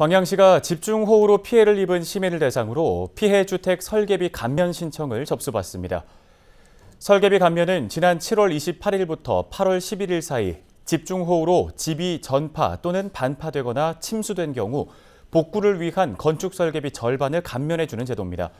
광양시가 집중호우로 피해를 입은 시민을 대상으로 피해주택 설계비 감면 신청을 접수받습니다. 설계비 감면은 지난 7월 28일부터 8월 11일 사이 집중호우로 집이 전파 또는 반파되거나 침수된 경우 복구를 위한 건축 설계비 절반을 감면해주는 제도입니다.